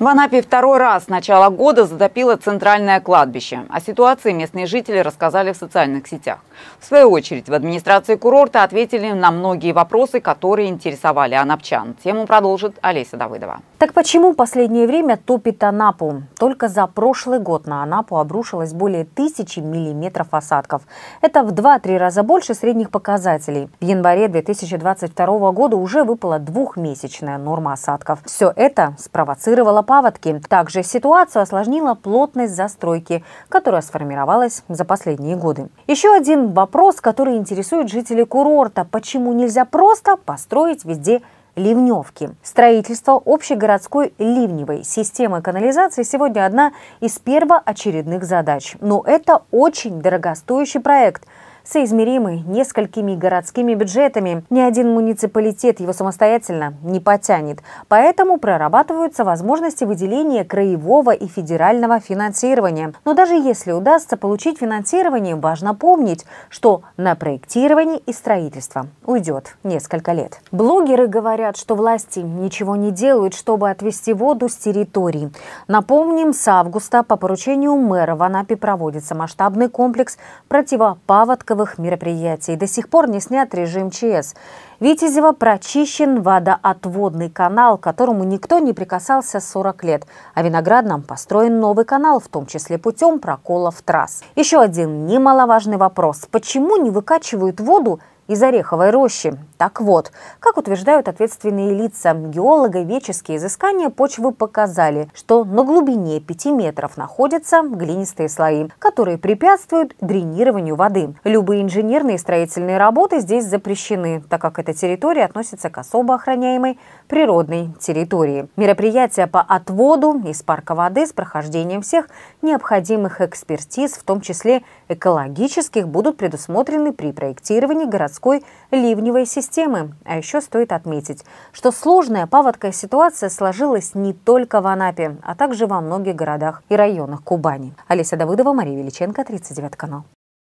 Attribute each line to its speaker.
Speaker 1: В Анапе второй раз с начала года затопило центральное кладбище. О ситуации местные жители рассказали в социальных сетях. В свою очередь в администрации курорта ответили на многие вопросы, которые интересовали анапчан. Тему продолжит Олеся Давыдова.
Speaker 2: Так почему последнее время топит Анапу? Только за прошлый год на Анапу обрушилось более тысячи миллиметров осадков. Это в 2-3 раза больше средних показателей. В январе 2022 года уже выпала двухмесячная норма осадков. Все это спровоцировало вызвала паводки. Также ситуацию осложнила плотность застройки, которая сформировалась за последние годы. Еще один вопрос, который интересует жителей курорта. Почему нельзя просто построить везде ливневки. Строительство общегородской ливневой системы канализации сегодня одна из первоочередных задач. Но это очень дорогостоящий проект – соизмеримы несколькими городскими бюджетами. Ни один муниципалитет его самостоятельно не потянет. Поэтому прорабатываются возможности выделения краевого и федерального финансирования. Но даже если удастся получить финансирование, важно помнить, что на проектирование и строительство уйдет несколько лет. Блогеры говорят, что власти ничего не делают, чтобы отвести воду с территории. Напомним, с августа по поручению мэра в Анапе проводится масштабный комплекс противопаводка массовых мероприятий. До сих пор не снят режим ЧС. Витязева прочищен водоотводный канал, к которому никто не прикасался 40 лет. А Виноградном построен новый канал, в том числе путем проколов трасс. Еще один немаловажный вопрос. Почему не выкачивают воду из Ореховой рощи. Так вот, как утверждают ответственные лица, геологоведческие изыскания почвы показали, что на глубине 5 метров находятся глинистые слои, которые препятствуют дренированию воды. Любые инженерные и строительные работы здесь запрещены, так как эта территория относится к особо охраняемой природной территории. Мероприятия по отводу из парка воды с прохождением всех необходимых экспертиз, в том числе экологических, будут предусмотрены при проектировании городского городской ливневой системы. А еще стоит отметить, что сложная паводковая ситуация сложилась не только в Анапе, а также во многих городах и районах Кубани. Олеся Давыдова, Мария Величенко, 39 канал.